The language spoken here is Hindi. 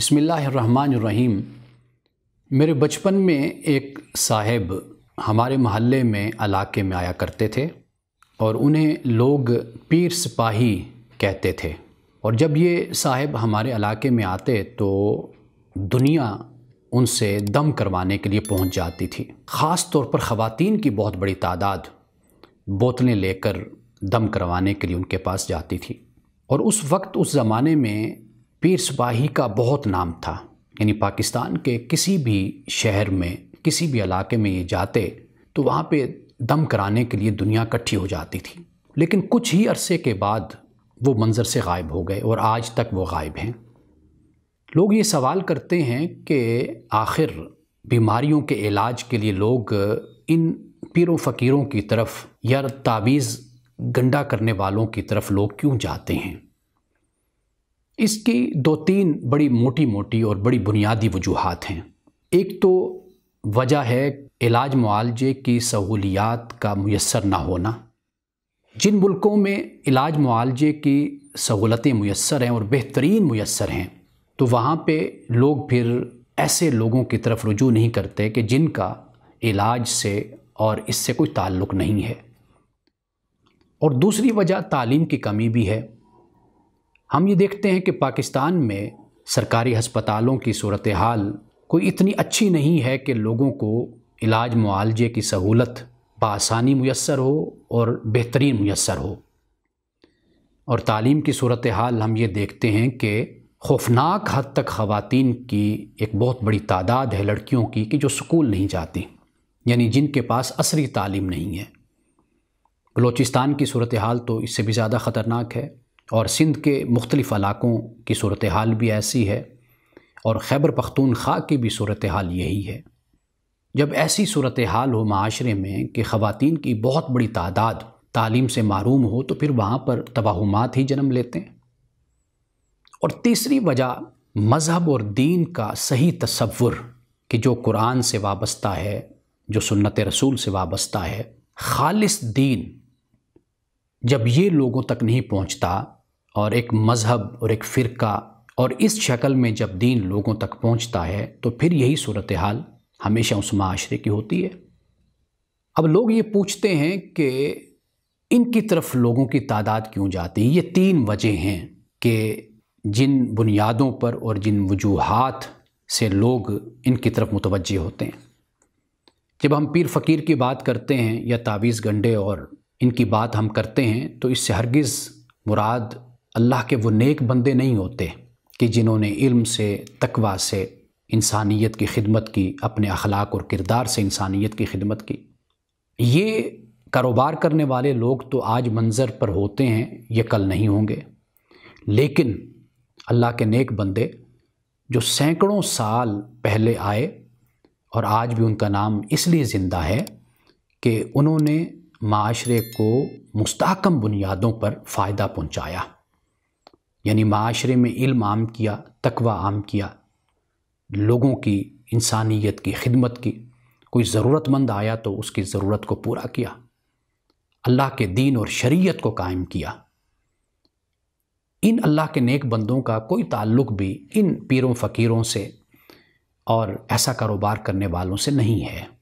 बिसमीम मेरे बचपन में एक साहेब हमारे महल्ले में इलाके में आया करते थे और उन्हें लोग पीर सिपाही कहते थे और जब ये साहेब हमारे इलाके में आते तो दुनिया उनसे दम करवाने के लिए पहुंच जाती थी ख़ास तौर पर ख़वातीन की बहुत बड़ी तादाद बोतलें लेकर दम करवाने के लिए उनके पास जाती थी और उस वक्त उस ज़माने में पीर सिपाही का बहुत नाम था यानी पाकिस्तान के किसी भी शहर में किसी भी इलाके में ये जाते तो वहाँ पे दम कराने के लिए दुनिया इकट्ठी हो जाती थी लेकिन कुछ ही अरसे के बाद वो मंज़र से गायब हो गए और आज तक वो गायब हैं लोग ये सवाल करते हैं कि आखिर बीमारियों के इलाज के लिए लोग इन पीर फ़कीरों की तरफ या तावीज़ गंडा करने वालों की तरफ लोग क्यों जाते हैं इसकी दो तीन बड़ी मोटी मोटी और बड़ी बुनियादी वजूहत हैं एक तो वजह है इलाज मुआलजे की सहूलियात का मैसर ना होना जिन मुल्कों में इलाज मुआलजे की सहूलतें मैसर हैं और बेहतरीन मैसर हैं तो वहाँ पे लोग फिर ऐसे लोगों की तरफ रुजू नहीं करते कि जिनका इलाज से और इससे कोई ताल्लुक़ नहीं है और दूसरी वजह तालीम की कमी भी है हम ये देखते हैं कि पाकिस्तान में सरकारी हस्पतालों की सूरत हाल कोई इतनी अच्छी नहीं है कि लोगों को इलाज मुआलजे की सहूलत बसानी मैसर हो और बेहतरीन मैसर हो और तालीम की सूरत हाल हम ये देखते हैं कि खौफनाक हद तक ख़वान की एक बहुत बड़ी तादाद है लड़कियों की कि जो स्कूल नहीं जाती यानी जिनके पास असरी तालीम नहीं है बलूचिस्तान की सूरत हाल तो इससे भी ज़्यादा ख़तरनाक है और सिंध के मुख्तलिफ़ इलाक़ों की सूरत हाल भी ऐसी है और खैबर पख्तूनख्वा की भी सूरत हाल यही है जब ऐसी सूरत हाल हो माशरे में कि ख़वातीन की बहुत बड़ी तादाद तालीम से मरूम हो तो फिर वहाँ पर तबाहमात ही जन्म लेते हैं और तीसरी वजह मज़हब और दीन का सही तस्वुर कि जो कुरान से वाबस्ता है जो सुन्नत रसूल से वाबस्ता है खालिस दीन जब ये लोगों तक नहीं पहुँचता और एक मज़हब और एक फ़िरका और इस शक्ल में जब दीन लोगों तक पहुंचता है तो फिर यही सूरत हाल हमेशा उस माशरे की होती है अब लोग ये पूछते हैं कि इनकी तरफ लोगों की तादाद क्यों जाती है ये तीन वजह हैं कि जिन बुनियादों पर और जिन वजूहत से लोग इनकी तरफ मुतवजह होते हैं जब हम पीर फ़कीर की बात करते हैं या तावीज़ गंडे और इनकी बात हम करते हैं तो इससे हरगिज़ मुराद अल्लाह के वो नेक बंदे नहीं होते कि जिन्होंने इल्म से तकवा से इंसानियत की खिदमत की अपने अखलाक और किरदार से इंसानियत की खिदमत की ये कारोबार करने वाले लोग तो आज मंज़र पर होते हैं ये कल नहीं होंगे लेकिन अल्लाह के नेक बंदे जो सैकड़ों साल पहले आए और आज भी उनका नाम इसलिए ज़िंदा है कि उन्होंने माशरे को मुस्तकम बुनियादों पर फ़ायदा पहुँचाया यानी माशरे में इल्म आम किया तकवा आम किया लोगों की इंसानियत की खिदमत की कोई ज़रूरतमंद आया तो उसकी ज़रूरत को पूरा किया अल्लाह के दीन और शरीयत को कायम किया इन अल्लाह के नेक बंदों का कोई ताल्लुक भी इन पीरों फ़कीरों से और ऐसा कारोबार करने वालों से नहीं है